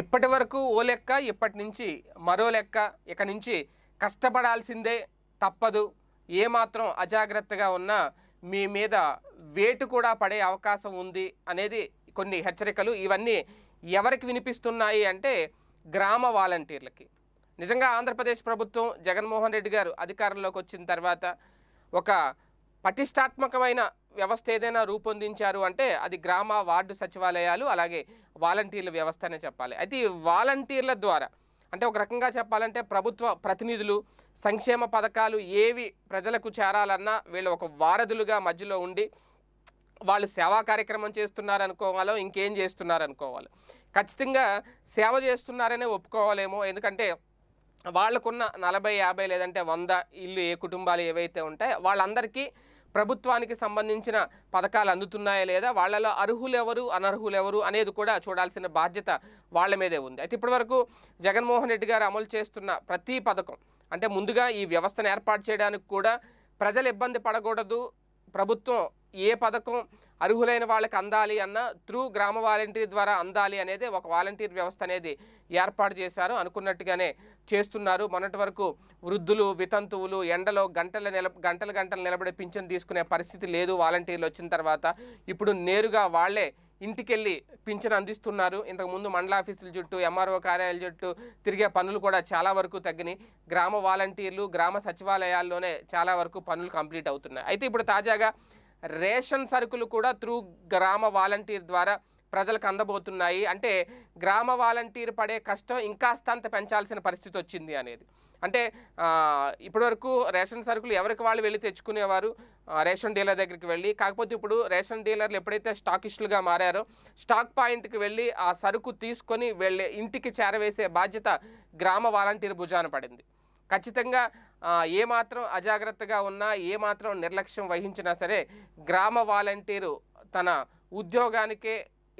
ఇప్పటి వరకు ఓ లెక్క ఇప్పటి నుంచి మరో లెక్క ఇక నుంచి కష్టపడాల్సిందే తప్పదు ఏమాత్రం అజాగ్రత్తగా ఉన్నా మీ మీద వేటు కూడా పడే అవకాశం ఉంది అనేది కొన్ని హెచ్చరికలు ఇవన్నీ ఎవరికి వినిపిస్తున్నాయి అంటే గ్రామ వాలంటీర్లకి నిజంగా ఆంధ్రప్రదేశ్ ప్రభుత్వం జగన్మోహన్ రెడ్డి గారు అధికారంలోకి వచ్చిన తర్వాత ఒక పటిష్టాత్మకమైన వ్యవస్థ ఏదైనా రూపొందించారు అంటే అది గ్రామ వార్డు సచివాలయాలు అలాగే వాలంటీర్ల వ్యవస్థ అనే చెప్పాలి అయితే ఈ వాలంటీర్ల ద్వారా అంటే ఒక రకంగా చెప్పాలంటే ప్రభుత్వ ప్రతినిధులు సంక్షేమ పథకాలు ఏవి ప్రజలకు చేరాలన్నా వీళ్ళు ఒక వారధులుగా మధ్యలో ఉండి వాళ్ళు సేవా కార్యక్రమం చేస్తున్నారనుకోవాలో ఇంకేం చేస్తున్నారనుకోవాలి ఖచ్చితంగా సేవ చేస్తున్నారనే ఒప్పుకోవాలేమో ఎందుకంటే వాళ్ళకున్న నలభై యాభై లేదంటే వంద ఇల్లు ఏ కుటుంబాలు ఏవైతే ఉంటాయో వాళ్ళందరికీ ప్రభుత్వానికి సంబంధించిన పథకాలు అందుతున్నాయా లేదా వాళ్ళలో అర్హులు ఎవరు అనర్హులు ఎవరు అనేది కూడా చూడాల్సిన బాధ్యత వాళ్ళ మీదే ఉంది అయితే ఇప్పటివరకు జగన్మోహన్ రెడ్డి గారు అమలు చేస్తున్న ప్రతి పథకం అంటే ముందుగా ఈ వ్యవస్థను ఏర్పాటు చేయడానికి కూడా ప్రజలు ఇబ్బంది పడకూడదు ప్రభుత్వం ఏ పథకం అర్హులైన వాళ్ళకి అందాలి అన్న త్రూ గ్రామ వాలంటీర్ ద్వారా అందాలి అనేది ఒక వాలంటీర్ వ్యవస్థ అనేది ఏర్పాటు చేశారు అనుకున్నట్టుగానే చేస్తున్నారు మొన్నటి వరకు వృద్ధులు వితంతువులు ఎండలో గంటల నిల గంటలు గంటలు నిలబడి పింఛన్ తీసుకునే పరిస్థితి లేదు వాలంటీర్లు వచ్చిన తర్వాత ఇప్పుడు నేరుగా వాళ్లే ఇంటికెళ్ళి పింఛన్ అందిస్తున్నారు ఇంతకుముందు మండల ఆఫీసుల చుట్టూ ఎంఆర్ఓ కార్యాలయాల చుట్టూ తిరిగే పనులు కూడా చాలా వరకు తగ్గినాయి గ్రామ వాలంటీర్లు గ్రామ సచివాలయాల్లోనే చాలా వరకు పనులు కంప్లీట్ అవుతున్నాయి అయితే ఇప్పుడు తాజాగా రేషన్ సరుకులు కూడా త్రూ గ్రామ వాలంటీర్ ద్వారా ప్రజలకు అందబోతున్నాయి అంటే గ్రామ వాలంటీర్ పడే కష్టం ఇంకాస్తంత పెంచాల్సిన పరిస్థితి వచ్చింది అనేది అంటే ఇప్పటివరకు రేషన్ సరుకులు ఎవరికి వాళ్ళు వెళ్ళి తెచ్చుకునేవారు రేషన్ డీలర్ దగ్గరికి వెళ్ళి కాకపోతే ఇప్పుడు రేషన్ డీలర్లు ఎప్పుడైతే స్టాకిస్టులుగా మారారో స్టాక్ పాయింట్కి వెళ్ళి ఆ సరుకు తీసుకొని వెళ్ళే ఇంటికి చేరవేసే బాధ్యత గ్రామ వాలంటీర్ భుజాన పడింది ఖచ్చితంగా ఏమాత్రం అజాగ్రత్తగా ఉన్నా ఏమాత్రం నిర్లక్ష్యం వహించినా సరే గ్రామ వాలంటీరు తన ఉద్యోగానికే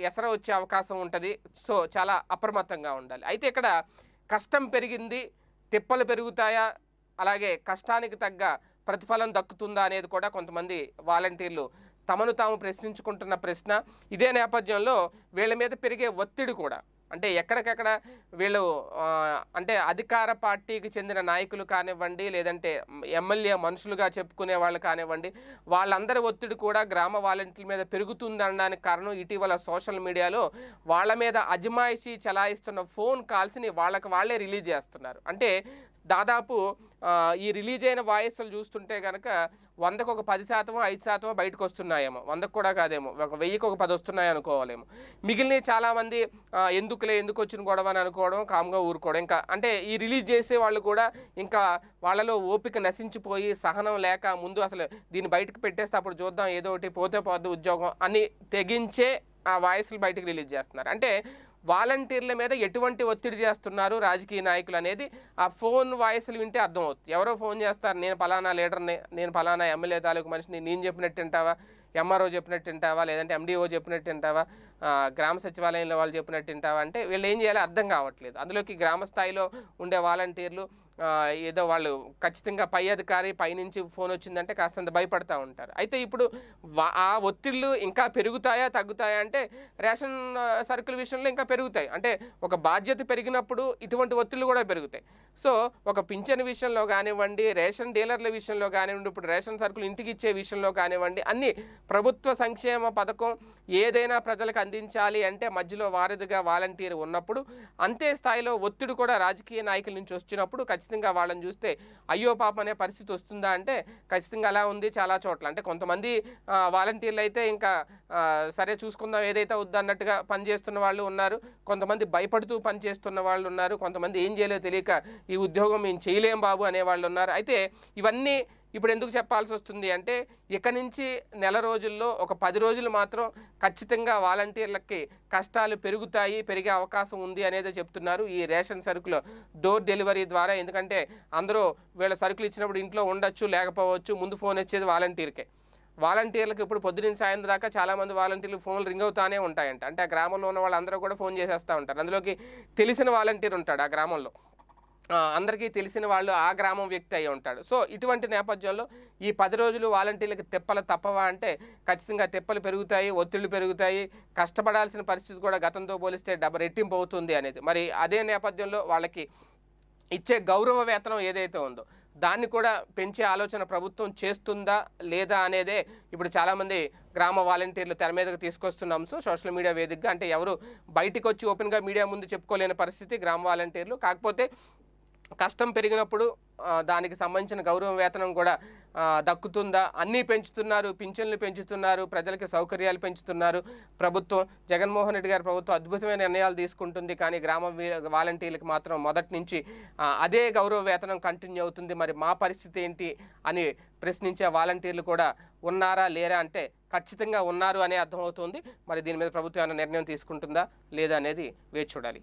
ఎసర వచ్చే అవకాశం ఉంటుంది సో చాలా అప్రమత్తంగా ఉండాలి అయితే ఇక్కడ కష్టం పెరిగింది తిప్పలు పెరుగుతాయా అలాగే కష్టానికి తగ్గ ప్రతిఫలం దక్కుతుందా అనేది కూడా కొంతమంది వాలంటీర్లు తమను తాము ప్రశ్నించుకుంటున్న ప్రశ్న ఇదే నేపథ్యంలో వీళ్ళ మీద పెరిగే ఒత్తిడి కూడా అంటే ఎక్కడికక్కడ వీళ్ళు అంటే అధికార పార్టీకి చెందిన నాయకులు కానివ్వండి లేదంటే ఎమ్మెల్యే మనుషులుగా చెప్పుకునే వాళ్ళు కానివ్వండి వాళ్ళందరి ఒత్తిడి కూడా గ్రామ వాలంటీర్ల మీద పెరుగుతుందనడానికి కారణం ఇటీవల సోషల్ మీడియాలో వాళ్ళ మీద అజమాయిషీ చలాయిస్తున్న ఫోన్ కాల్స్ని వాళ్ళకి వాళ్ళే రిలీజ్ చేస్తున్నారు అంటే దాదాపు ఈ రిలీజ్ అయిన వాయిస్లు చూస్తుంటే కనుక వందకు ఒక పది శాతం ఐదు శాతం బయటకు వస్తున్నాయేమో వందకు కూడా కాదేమో ఒక వెయ్యికి ఒక పది వస్తున్నాయి అనుకోవాలేమో మిగిలిన చాలామంది ఎందుకులే ఎందుకు వచ్చిన గొడవ అని అనుకోవడం కామ్గా ఊరుకోవడం ఇంకా అంటే ఈ రిలీజ్ చేసే వాళ్ళు కూడా ఇంకా వాళ్ళలో ఓపిక నశించిపోయి సహనం లేక ముందు అసలు దీన్ని బయటకు పెట్టేస్తే అప్పుడు చూద్దాం ఏదో ఒకటి పోతే పోద్దు ఉద్యోగం అని తెగించే ఆ వాయిస్లు బయటకు రిలీజ్ చేస్తున్నారు అంటే వాలంటీర్ల మీద ఎటువంటి ఒత్తిడి చేస్తున్నారు రాజకీయ నాయకులు అనేది ఆ ఫోన్ వాయిస్లు వింటే అర్థమవుతుంది ఎవరో ఫోన్ చేస్తారు నేను ఫలానా లీడర్ని నేను ఫలానా ఎమ్మెల్యే తాలూకు మనిషిని నేను చెప్పినట్టు వింటావా ఎంఆర్ఓ చెప్పినట్టు వింటావా లేదంటే ఎండిఓ చెప్పినట్టు వింటావా గ్రామ సచివాలయంలో వాళ్ళు చెప్పినట్టు వింటావా అంటే వీళ్ళు ఏం చేయాలో అర్థం కావట్లేదు అందులోకి గ్రామ స్థాయిలో ఉండే వాలంటీర్లు ఏదో వాళ్ళు ఖచ్చితంగా పై అధికారి పైనుంచి ఫోన్ వచ్చిందంటే కాస్తంత భయపడతా ఉంటారు అయితే ఇప్పుడు ఆ ఒత్తిళ్ళు ఇంకా పెరుగుతాయా తగ్గుతాయా అంటే రేషన్ సర్కిల్ విషయంలో ఇంకా పెరుగుతాయి అంటే ఒక బాధ్యత పెరిగినప్పుడు ఇటువంటి ఒత్తిళ్ళు కూడా పెరుగుతాయి సో ఒక పింఛన్ విషయంలో కానివ్వండి రేషన్ డీలర్ల విషయంలో కానివ్వండి ఇప్పుడు రేషన్ సర్కులు ఇంటికి ఇచ్చే విషయంలో కానివ్వండి అన్ని ప్రభుత్వ సంక్షేమ పథకం ఏదైనా ప్రజలకు అందించాలి అంటే మధ్యలో వారధిగా వాలంటీర్ ఉన్నప్పుడు అంతే స్థాయిలో ఒత్తిడి కూడా రాజకీయ నాయకుల నుంచి వచ్చినప్పుడు ఖచ్చితంగా వాళ్ళని చూస్తే అయ్యో పాప అనే పరిస్థితి వస్తుందా అంటే ఖచ్చితంగా అలా ఉంది చాలా చోట్ల అంటే కొంతమంది వాలంటీర్లు అయితే ఇంకా సరే చూసుకుందాం ఏదైతే వద్దన్నట్టుగా పనిచేస్తున్న వాళ్ళు ఉన్నారు కొంతమంది భయపడుతూ పనిచేస్తున్న వాళ్ళు ఉన్నారు కొంతమంది ఏం చేయలేదు తెలియక ఈ ఉద్యోగం మేము చేయలేం బాబు అనేవాళ్ళు ఉన్నారు అయితే ఇవన్నీ ఇప్పుడు ఎందుకు చెప్పాల్సి వస్తుంది అంటే ఇక నుంచి నెల రోజుల్లో ఒక పది రోజులు మాత్రం ఖచ్చితంగా వాలంటీర్లకి కష్టాలు పెరుగుతాయి పెరిగే అవకాశం ఉంది అనేది చెప్తున్నారు ఈ రేషన్ సరుకులు డోర్ డెలివరీ ద్వారా ఎందుకంటే అందరూ వీళ్ళ సరుకులు ఇచ్చినప్పుడు ఇంట్లో ఉండొచ్చు లేకపోవచ్చు ముందు ఫోన్ వచ్చేది వాలంటీర్కే వాలంటీర్లకు ఇప్పుడు పొద్దున్న సాయంత్రం దాకా చాలామంది వాలంటీర్లు ఫోన్లు రింగ్ అవుతానే ఉంటాయంట అంటే ఆ గ్రామంలో ఉన్న వాళ్ళందరూ కూడా ఫోన్ చేసేస్తూ ఉంటారు అందులోకి తెలిసిన వాలంటీర్ ఉంటాడు ఆ గ్రామంలో అందరికీ తెలిసిన వాళ్ళు ఆ గ్రామం వ్యక్తి అయి ఉంటాడు సో ఇటువంటి నేపథ్యంలో ఈ పది రోజులు వాలంటీర్లకు తెప్పలు తప్పవా అంటే ఖచ్చితంగా తెప్పలు పెరుగుతాయి ఒత్తిళ్లు పెరుగుతాయి కష్టపడాల్సిన పరిస్థితి కూడా గతంతో పోలిస్తే డబ్బు రెట్టింపు అవుతుంది అనేది మరి అదే నేపథ్యంలో వాళ్ళకి ఇచ్చే గౌరవ వేతనం ఏదైతే ఉందో దాన్ని కూడా పెంచే ఆలోచన ప్రభుత్వం చేస్తుందా లేదా అనేదే ఇప్పుడు చాలామంది గ్రామ వాలంటీర్లు తెర మీదకు తీసుకొస్తున్న అంశం సోషల్ మీడియా వేదికగా అంటే ఎవరు బయటకు వచ్చి ఓపెన్గా మీడియా ముందు చెప్పుకోలేని పరిస్థితి గ్రామ వాలంటీర్లు కాకపోతే కష్టం పెరిగినప్పుడు దానికి సంబంధించిన గౌరవ వేతనం కూడా దక్కుతుందా అన్నీ పెంచుతున్నారు పింఛన్లు పెంచుతున్నారు ప్రజలకి సౌకర్యాలు పెంచుతున్నారు ప్రభుత్వం జగన్మోహన్ రెడ్డి గారి ప్రభుత్వం అద్భుతమైన నిర్ణయాలు తీసుకుంటుంది కానీ గ్రామ వాలంటీర్లకు మాత్రం మొదటి నుంచి అదే గౌరవ వేతనం కంటిన్యూ అవుతుంది మరి మా పరిస్థితి ఏంటి అని ప్రశ్నించే వాలంటీర్లు కూడా ఉన్నారా లేరా అంటే ఖచ్చితంగా ఉన్నారు అనే అర్థమవుతుంది మరి దీని మీద ప్రభుత్వం ఏమైనా నిర్ణయం తీసుకుంటుందా లేదా అనేది వేచి చూడాలి